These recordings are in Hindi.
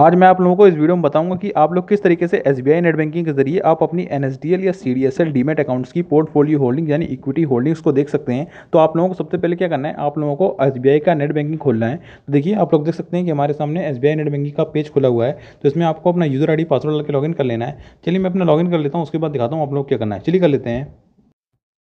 आज मैं आप लोगों को इस वीडियो में बताऊंगा कि आप लोग किस तरीके से एस नेट बैंकिंग के जरिए आप अपनी एन या सी डी एस अकाउंट्स की पोर्टफोलियो होल्डिंग यानी इक्विटी होल्डिंग्स को देख सकते हैं तो आप लोगों को सबसे पहले क्या करना है आप लोगों को एस का नेट बैंकिंग खोलना है तो देखिए आप लोग देख सकते हैं कि हमारे सामने एस नेट बैंकिंग का पेज खुला हुआ है तो इसमें आपको अपना यूजर आई पासवर्ड लगा के लॉगिन कर लेना है चलिए मैं अपना लॉगिन कर लेता हूँ उसके बाद दिखाता हूँ आप लोग क्या करना है चलिए कर लेते हैं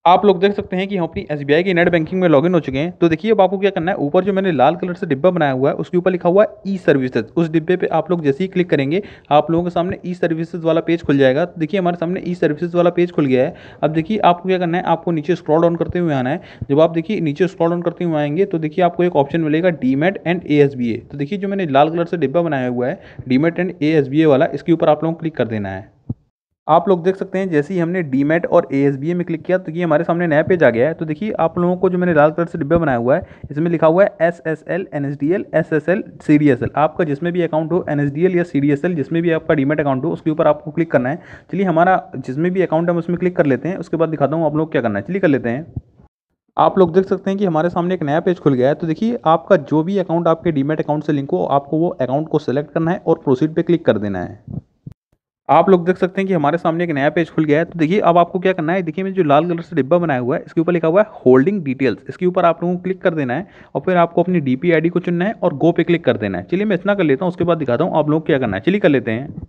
आप लोग देख सकते हैं कि हम अपनी एस बी की नेट बैंकिंग में लॉगिन हो चुके हैं तो देखिए अब आपको क्या करना है ऊपर जो मैंने लाल कलर से डिब्बा बनाया हुआ है उसके ऊपर लिखा हुआ है ई सर्विसेज उस डिब्बे पे आप लोग जैसे ही क्लिक करेंगे आप लोगों के सामने ई सर्विसेज वाला पेज खुल जाएगा तो देखिए हमारे सामने ई सर्विसेज वाला पेज खुल गया है अब देखिए आपको क्या करना है आपको नीचे स्क्रॉल ऑन करते हुए आना है जब आप देखिए नीचे स्क्रॉल ऑन करते हुए आएंगे तो देखिए आपको एक ऑप्शन मिलेगा मेट एंड ए तो देखिए जो मैंने लाल कलर से डिब्बा बनाया हुआ है मेट एंड ए वाला इसके ऊपर आप लोगों को क्लिक कर देना है आप लोग देख सकते हैं जैसे ही हमने डी और ए में क्लिक किया तो ये हमारे सामने नया पेज आ गया है तो देखिए आप लोगों को जो मैंने लाल कलर से डिब्बा बनाया हुआ है इसमें लिखा हुआ है S S L N S D L S S L C D S L आपका जिसमें भी अकाउंट हो एन एस डी एल या सी डी एस एल जिसमें भी आपका डीमेट अकाउंट हो उसके ऊपर आपको क्लिक करना है चलिए हमारा जिसमें भी अकाउंट है उसमें क्लिक कर लेते हैं उसके बाद दिखाता हूँ आप लोग क्या करना है चलिए कर लेते हैं आप लोग देख सकते हैं कि हमारे सामने एक नया पेज खुल गया है तो देखिए आपका जो भी अकाउंट आपके डीमेट अकाउंट से लिंक हो आपको वो अकाउंट को सेलेक्ट करना है और प्रोसीड पे क्लिक कर देना है आप लोग देख सकते हैं कि हमारे सामने एक नया पेज खुल गया है तो देखिए अब आपको क्या करना है देखिए मैं जो लाल कलर से डिब्बा बनाया हुआ है इसके ऊपर लिखा हुआ है होल्डिंग डिटेल्स इसके ऊपर आप लोगों को क्लिक कर देना है और फिर आपको अपनी डी पी को चुनना है और गो पे क्लिक कर देना है चलिए मैं इतना कर लेता हूँ उसके बाद दिखाता हूँ आप लोग क्या करना है चलिए कर लेते हैं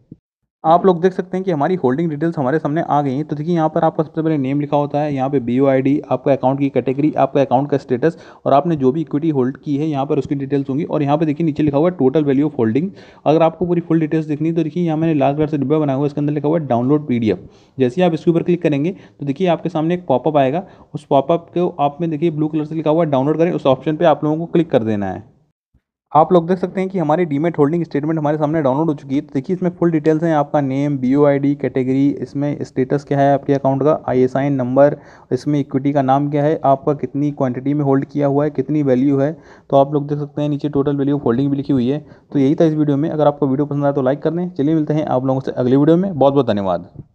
आप लोग देख सकते हैं कि हमारी होल्डिंग डिटेल्स हमारे सामने आ गई हैं तो देखिए यहाँ पर आपका सबसे पहले नेम लिखा होता है यहाँ पे बी ओ आई डी आपका अकाउंट की कैटेगरी आपका अकाउंट का स्टेटस और आपने जो भी इक्विटी होल्ड की है यहाँ पर उसकी डिटेल्स होंगी और यहाँ पे देखिए नीचे लिखा हुआ है टोटल वैल्यू ऑफ होल्डिंग अगर आपको पूरी फुल डिटेल्स देखनी तो देखिए यहाँ मैंने लाल कलर से डिब्बा बनाया हुआ इसके अंदर लिखा हुआ है डाउनलोड पी डी एफ जैसे ही आप इसके ऊपर क्लिक करेंगे तो देखिए आपके सामने एक पॉपअप आएगा उस पॉपअप को आप में देखिए ब्लू कलर से लिखा हुआ डाउनलोड करें उस ऑप्शन पर आप लोगों को क्लिक कर देना है आप लोग देख सकते हैं कि हमारी डीमेट होल्डिंग स्टेटमेंट हमारे सामने डाउनलोड हो चुकी है तो देखिए इसमें फुल डिटेल्स हैं आपका name B O I D category इसमें स्टेटस क्या है आपके अकाउंट का I S I N number इसमें इक्विटी का नाम क्या है आपका कितनी क्वांटिटी में होल्ड किया हुआ है कितनी वैल्यू है तो आप लोग देख सकते हैं नीचे टोटल वैल्यू ऑफ होल्डिंग भी लिखी हुई है तो यही था इस वीडियो में अगर आपको वीडियो पसंद आया तो लाइक कर दें चलिए मिलते हैं आप लोगों से अगले वीडियो में बहुत बहुत धन्यवाद